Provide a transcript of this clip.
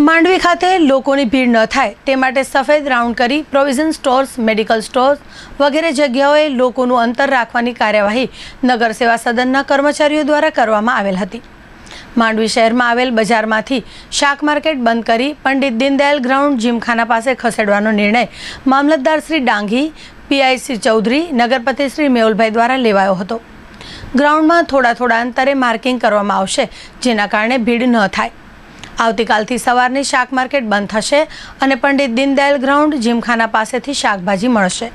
માંડવી ખાતે લોકોની ભીડ ન થાય તે માટે સફેદ રાઉન્ડ કરી પ્રોવિઝન સ્ટોર્સ મેડિકલ સ્ટોર્સ વગેરે જગ્યાઓએ લોકોનું અંતર રાખવાની કાર્યવાહી નગર સેવા સદનના કર્મચારીઓ દ્વારા કરવામાં આવેલ હતી માંડવી શહેરમાં આવેલ બજારમાંથી શાક માર્કેટ બંધ કરી પંડિત દીનદયાલ ગ્રાઉન્ડ જીમખાના પાસે ખસેડવાનો નિર્ણય મામલતદાર શ્રી ડાંગી પીઆઈ શ્રી ચૌધરી નગરપતિ શ્રી મેહુલભાઈ દ્વારા લેવાયો હતો ગ્રાઉન્ડમાં થોડા થોડા અંતરે માર્કિંગ કરવામાં આવશે જેના કારણે ભીડ ન થાય આવતીકાલથી સવારની શાક માર્કેટ બંધ થશે અને પંડિત દીનદયાલ ગ્રાઉન્ડ જીમખાના પાસેથી શાકભાજી મળશે